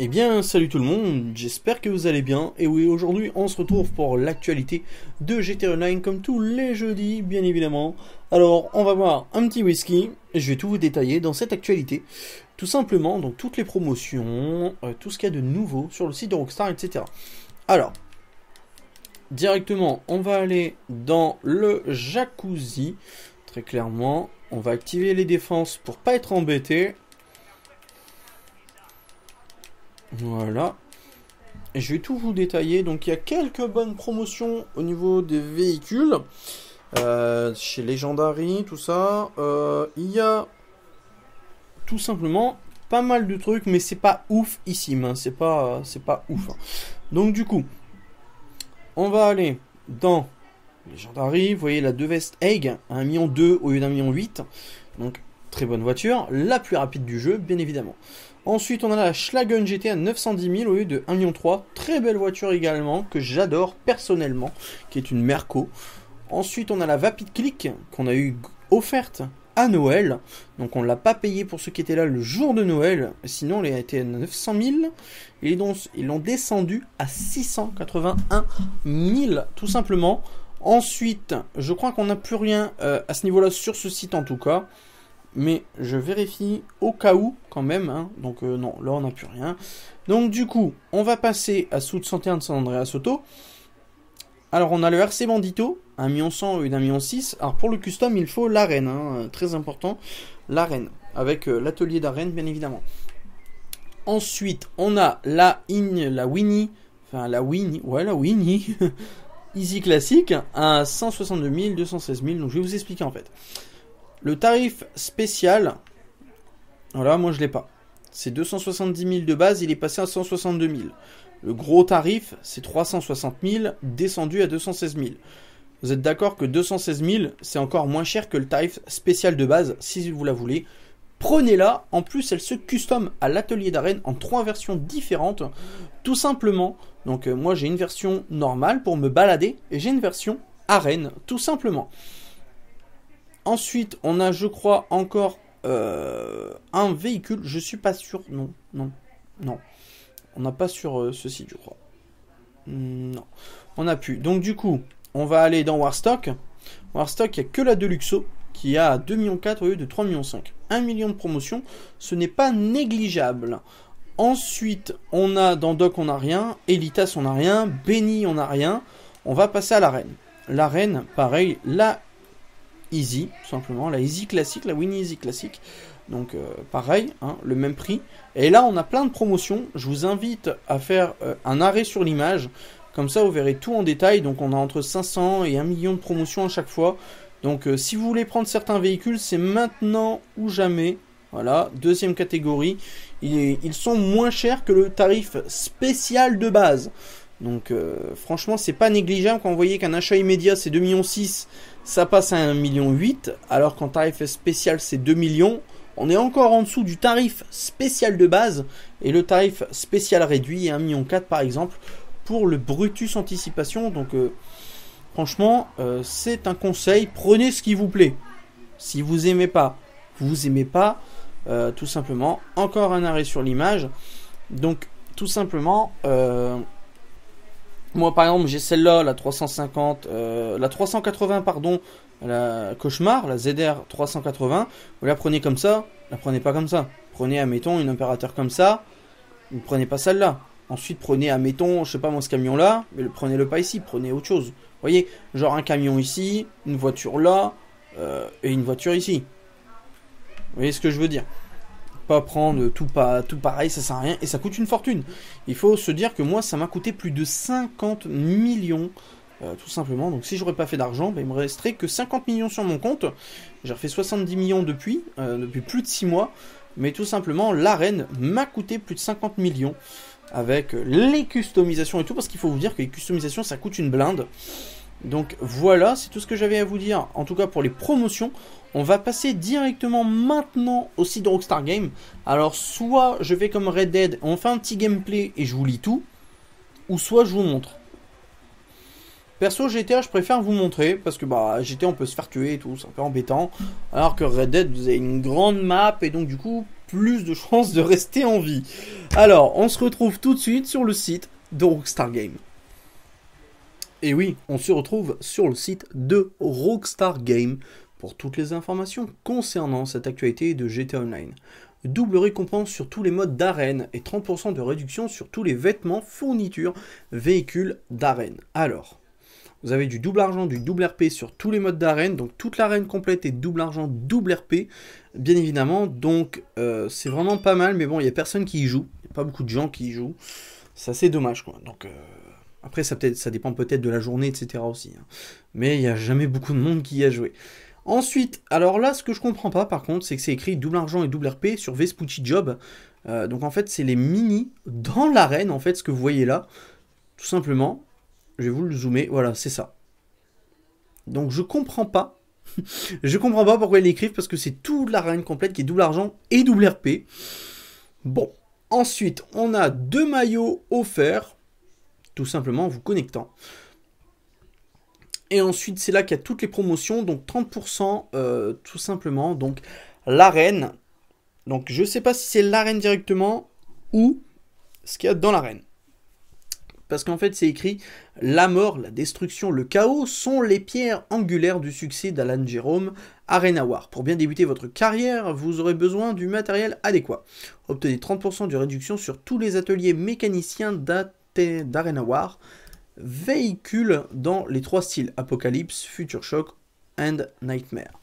Eh bien, salut tout le monde, j'espère que vous allez bien. Et oui, aujourd'hui, on se retrouve pour l'actualité de GTA Online, comme tous les jeudis, bien évidemment. Alors, on va voir un petit whisky, je vais tout vous détailler dans cette actualité. Tout simplement, donc toutes les promotions, euh, tout ce qu'il y a de nouveau sur le site de Rockstar, etc. Alors, directement, on va aller dans le jacuzzi, très clairement. On va activer les défenses pour pas être embêté. Voilà. je vais tout vous détailler. Donc il y a quelques bonnes promotions au niveau des véhicules. Euh, chez Legendary, tout ça. Euh, il y a tout simplement pas mal de trucs, mais c'est pas ouf ici. Hein. C'est pas, c'est pas ouf. Hein. Donc du coup, on va aller dans Legendary. Vous voyez la Devest Egg, un million 2 au lieu d'un million 8. Donc très bonne voiture, la plus rapide du jeu, bien évidemment. Ensuite, on a la Schlagen GT à 910 000 au lieu de 1,3 million. Très belle voiture également, que j'adore personnellement, qui est une Merco. Ensuite, on a la Vapid Click, qu'on a eu offerte à Noël. Donc on ne l'a pas payé pour ceux qui étaient là le jour de Noël. Sinon, elle été à 900 000. Et donc, ils l'ont descendu à 681 000, tout simplement. Ensuite, je crois qu'on n'a plus rien euh, à ce niveau-là sur ce site en tout cas mais je vérifie au cas où quand même. Hein. Donc euh, non, là on n'a plus rien. Donc du coup, on va passer à de 101 de San Andreas Soto. Alors on a le RC Bandito, 1 million 100 et 1 million 6. Alors pour le custom, il faut l'arène, hein, euh, très important, l'arène, avec euh, l'atelier d'arène bien évidemment. Ensuite, on a la in, la Winnie, enfin la Winnie, ouais la Winnie, Easy Classic, à 162 216 000, donc je vais vous expliquer en fait. Le tarif spécial, voilà, moi je l'ai pas. C'est 270 000 de base, il est passé à 162 000. Le gros tarif, c'est 360 000, descendu à 216 000. Vous êtes d'accord que 216 000, c'est encore moins cher que le tarif spécial de base, si vous la voulez. Prenez-la, en plus elle se custom à l'atelier d'arène en trois versions différentes, tout simplement. Donc euh, moi j'ai une version normale pour me balader, et j'ai une version arène, tout simplement. Ensuite, on a, je crois, encore euh, un véhicule. Je suis pas sûr. Non, non, non. On n'a pas sur euh, ceci, je crois. Hmm, non, on n'a plus. Donc, du coup, on va aller dans Warstock. Warstock, il n'y a que la Deluxo qui a 2,4 millions au lieu de 3,5 millions. 1 million de promotion, ce n'est pas négligeable. Ensuite, on a dans Doc, on n'a rien. Elitas, on n'a rien. Benny, on n'a rien. On va passer à la La Reine, pareil, la. Easy, simplement, la Easy classique, la Winnie Easy classique. Donc euh, pareil, hein, le même prix. Et là, on a plein de promotions. Je vous invite à faire euh, un arrêt sur l'image. Comme ça, vous verrez tout en détail. Donc on a entre 500 et 1 million de promotions à chaque fois. Donc euh, si vous voulez prendre certains véhicules, c'est maintenant ou jamais. Voilà, deuxième catégorie. ils sont moins chers que le tarif spécial de base. Donc euh, franchement, c'est pas négligeable quand vous voyez qu'un achat immédiat c'est 2 millions, ça passe à 1 million, alors qu'en tarif spécial c'est 2 millions. On est encore en dessous du tarif spécial de base et le tarif spécial réduit est 1,4 million par exemple pour le Brutus Anticipation. Donc euh, franchement, euh, c'est un conseil, prenez ce qui vous plaît. Si vous aimez pas, vous aimez pas, tout simplement. Encore un arrêt sur l'image. Donc tout simplement, moi, par exemple, j'ai celle-là, la 350, euh, la 380, pardon, la Cauchemar, la ZR 380. Vous la prenez comme ça, la prenez pas comme ça. Prenez, admettons, une opérateur comme ça, vous prenez pas celle-là. Ensuite, prenez, admettons, je sais pas moi, ce camion-là, mais prenez-le pas ici, prenez autre chose. Vous voyez, genre un camion ici, une voiture là, euh, et une voiture ici. Vous voyez ce que je veux dire pas prendre tout, pas, tout pareil, ça sert à rien et ça coûte une fortune. Il faut se dire que moi, ça m'a coûté plus de 50 millions. Euh, tout simplement, donc si j'aurais pas fait d'argent, bah, il me resterait que 50 millions sur mon compte. J'ai refait 70 millions depuis, euh, depuis plus de 6 mois. Mais tout simplement, l'arène m'a coûté plus de 50 millions avec euh, les customisations et tout, parce qu'il faut vous dire que les customisations ça coûte une blinde. Donc voilà, c'est tout ce que j'avais à vous dire, en tout cas pour les promotions. On va passer directement maintenant au site de Rockstar Game. Alors soit je vais comme Red Dead, on fait un petit gameplay et je vous lis tout, ou soit je vous montre. Perso GTA, je préfère vous montrer parce que bah GTA on peut se faire tuer et tout, c'est un peu embêtant. Alors que Red Dead, vous avez une grande map et donc du coup plus de chances de rester en vie. Alors, on se retrouve tout de suite sur le site de Rockstar Game. Et oui, on se retrouve sur le site de Rockstar Game pour toutes les informations concernant cette actualité de GTA Online. Double récompense sur tous les modes d'arène et 30% de réduction sur tous les vêtements, fournitures, véhicules d'arène. Alors, vous avez du double argent, du double RP sur tous les modes d'arène, donc toute l'arène complète est double argent, double RP, bien évidemment. Donc euh, c'est vraiment pas mal, mais bon, il n'y a personne qui y joue, il n'y a pas beaucoup de gens qui y jouent. C'est assez dommage quoi. Donc euh, après, ça, peut ça dépend peut-être de la journée, etc. aussi. Hein. Mais il n'y a jamais beaucoup de monde qui y a joué. Ensuite, alors là, ce que je comprends pas par contre, c'est que c'est écrit double argent et double RP sur Vespucci Job. Euh, donc en fait, c'est les mini dans l'arène, en fait, ce que vous voyez là. Tout simplement, je vais vous le zoomer, voilà, c'est ça. Donc je comprends pas. je comprends pas pourquoi ils l'écrivent, parce que c'est toute l'arène complète qui est double argent et double RP. Bon, Ensuite, on a deux maillots offerts tout simplement en vous connectant. Et ensuite, c'est là qu'il y a toutes les promotions, donc 30% euh, tout simplement. Donc l'arène, donc je ne sais pas si c'est l'arène directement ou ce qu'il y a dans l'arène. Parce qu'en fait, c'est écrit La mort, la destruction, le chaos sont les pierres angulaires du succès d'Alan Jérôme Arena War. Pour bien débuter votre carrière, vous aurez besoin du matériel adéquat. Obtenez 30% de réduction sur tous les ateliers mécaniciens dat d'Arena War véhicules dans les trois styles Apocalypse, Future Shock and Nightmare.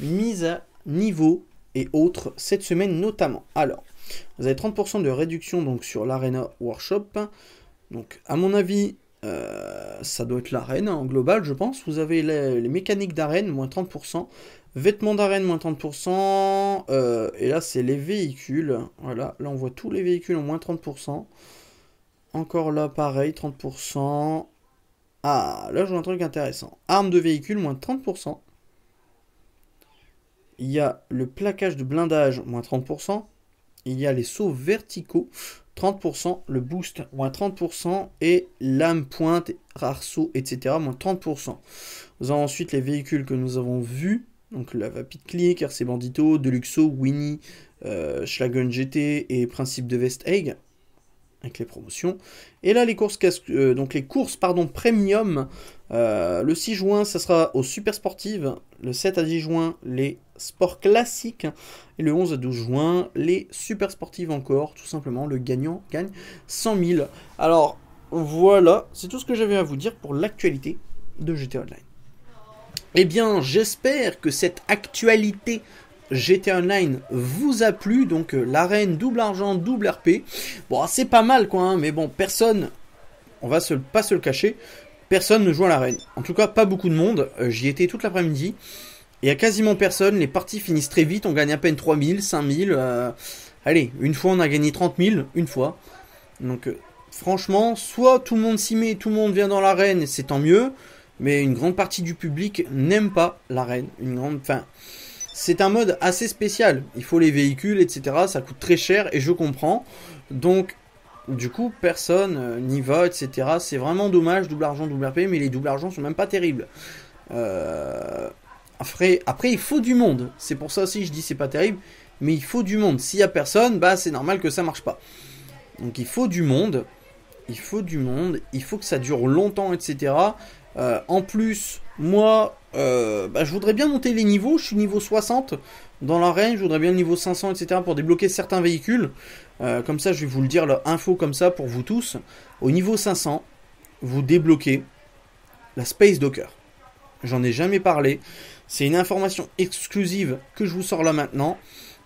Mise à niveau et autres cette semaine notamment. Alors, vous avez 30% de réduction donc sur l'Arena Workshop. Donc, à mon avis, euh, ça doit être l'arène en global, je pense. Vous avez les, mécaniques d'arène, moins 30%. Vêtements d'arène, moins 30%. Euh, et là, c'est les véhicules. Voilà, là, on voit tous les véhicules en moins 30%. Encore là, pareil, 30%. Ah, là, je vois un truc intéressant. Arme de véhicule, moins 30%. Il y a le plaquage de blindage, moins 30%. Il y a les sauts verticaux, 30%. Le boost, moins 30%. Et lame, pointe, rares etc., moins 30%. Nous avons ensuite les véhicules que nous avons vus. Donc la Vapid Click, RC Bandito, Deluxo, Winnie, euh, Schlagen GT et Principe de Vest Egg avec les promotions. Et là, les courses, euh, donc les courses pardon, premium, euh, le 6 juin, ça sera aux super sportives. Le 7 à 10 juin, les sports classiques. Et le 11 à 12 juin, les super sportives encore. Tout simplement, le gagnant gagne 100 000. Alors, voilà, c'est tout ce que j'avais à vous dire pour l'actualité de GT Online. Eh bien, j'espère que cette actualité GTA Online vous a plu, donc euh, l'arène, double argent, double RP. Bon, ah, c'est pas mal quoi, hein, mais bon, personne, on va pas se le cacher, personne ne joue à l'arène. En tout cas, pas beaucoup de monde, euh, j'y étais toute l'après-midi. Il y a quasiment personne, les parties finissent très vite, on gagne à peine 3000, 5000. Euh, allez, une fois on a gagné 30 000, une fois. Donc franchement, soit tout le monde s'y met, tout le monde vient dans l'arène, c'est tant mieux. Mais une grande partie du public n'aime pas l'arène. Une grande... Enfin, c'est un mode assez spécial. Il faut les véhicules, etc. Ça coûte très cher et je comprends. Donc, du coup, personne euh, n'y va, etc. C'est vraiment dommage, double argent, double RP, mais les doubles argent sont même pas terribles. Euh, après, il faut du monde. C'est pour ça aussi je dis c'est pas terrible, mais il faut du monde. S'il y a personne, bah c'est normal que ça marche pas. Donc il faut du monde, il faut du monde, il faut que ça dure longtemps, etc. Euh, en plus, moi, euh, bah, je voudrais bien monter les niveaux. Je suis niveau 60 dans l'arène. Je voudrais bien le niveau 500, etc. pour débloquer certains véhicules. Euh, comme ça, je vais vous le dire, Info comme ça pour vous tous. Au niveau 500, vous débloquez la Space Docker. J'en ai jamais parlé. C'est une information exclusive que je vous sors là maintenant.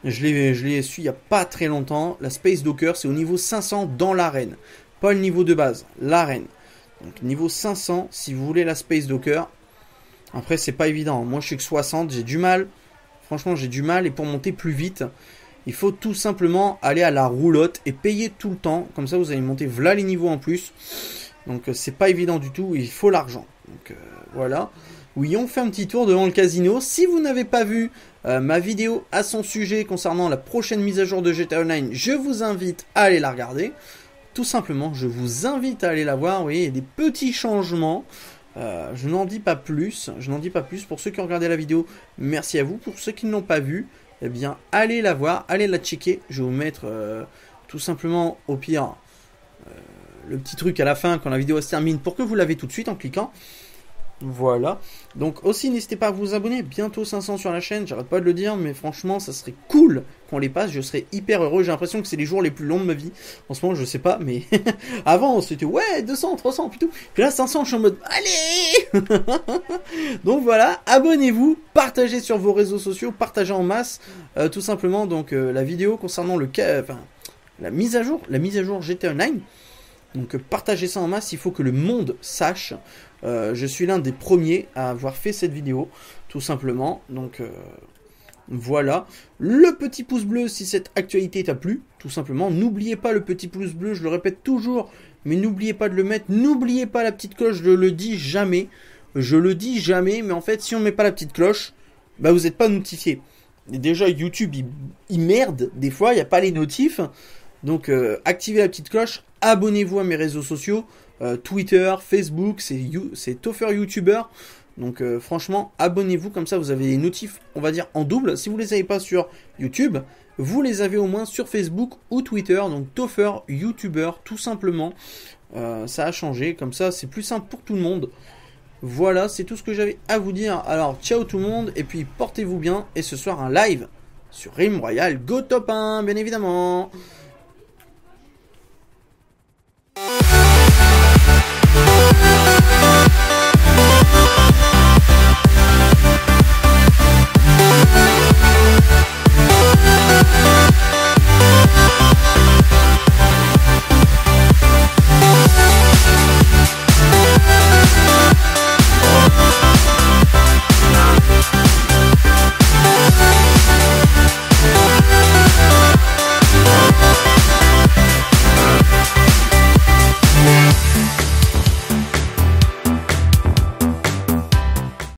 Je l'ai su il n'y a pas très longtemps. La Space Docker, c'est au niveau 500 dans l'arène. Pas le niveau de base, l'arène. Donc niveau 500, si vous voulez la Space Docker, après, c'est pas évident. Moi, je suis que 60, j'ai du mal. Franchement, j'ai du mal. Et pour monter plus vite, il faut tout simplement aller à la roulotte et payer tout le temps. Comme ça, vous allez monter voilà les niveaux en plus. Donc, euh, c'est pas évident du tout. Il faut l'argent. Donc, euh, voilà. Oui, on fait un petit tour devant le casino. Si vous n'avez pas vu euh, ma vidéo à son sujet concernant la prochaine mise à jour de GTA Online, je vous invite à aller la regarder. Tout simplement, je vous invite à aller la voir. Vous voyez, il y a des petits changements. Euh, je n'en dis pas plus, je n'en dis pas plus. Pour ceux qui ont regardé la vidéo, merci à vous. Pour ceux qui ne l'ont pas vue, eh bien, allez la voir, allez la checker. Je vais vous mettre euh, tout simplement, au pire, euh, le petit truc à la fin quand la vidéo se termine pour que vous l'avez tout de suite en cliquant. Voilà. Donc aussi, n'hésitez pas à vous abonner. Bientôt 500 sur la chaîne. J'arrête pas de le dire, mais franchement, ça serait cool qu'on les passe. Je serais hyper heureux. J'ai l'impression que c'est les jours les plus longs de ma vie. En ce moment, je sais pas, mais avant, c'était ouais, 200, 300 tout, Puis là, 500, je suis en mode allez Donc voilà, abonnez-vous, partagez sur vos réseaux sociaux, partagez en masse. Euh, tout simplement, donc euh, la vidéo concernant le. la mise à jour, la mise à jour GTA Online. Donc euh, partagez ça en masse, il faut que le monde sache euh, je suis l'un des premiers à avoir fait cette vidéo, tout simplement. Donc euh, voilà. Le petit pouce bleu si cette actualité t'a plu, tout simplement. N'oubliez pas le petit pouce bleu, je le répète toujours, mais n'oubliez pas de le mettre. N'oubliez pas la petite cloche, je le dis jamais. Je le dis jamais, mais en fait, si on ne met pas la petite cloche, bah vous n'êtes pas notifié. déjà, YouTube, il, merde des fois, il n'y a pas les notifs. Donc, euh, activez la petite cloche, abonnez-vous à mes réseaux sociaux. Euh, Twitter, Facebook, c'est Topher YouTuber. Donc euh, franchement, abonnez-vous, comme ça vous avez les notifs, on va dire, en double. Si vous les avez pas sur YouTube, vous les avez au moins sur Facebook ou Twitter. Donc Toffer YouTuber, tout simplement. Euh, ça a changé, comme ça c'est plus simple pour tout le monde. Voilà, c'est tout ce que j'avais à vous dire. Alors, ciao tout le monde, et puis portez-vous bien. Et ce soir, un live sur Rim Royal Go Top 1, bien évidemment.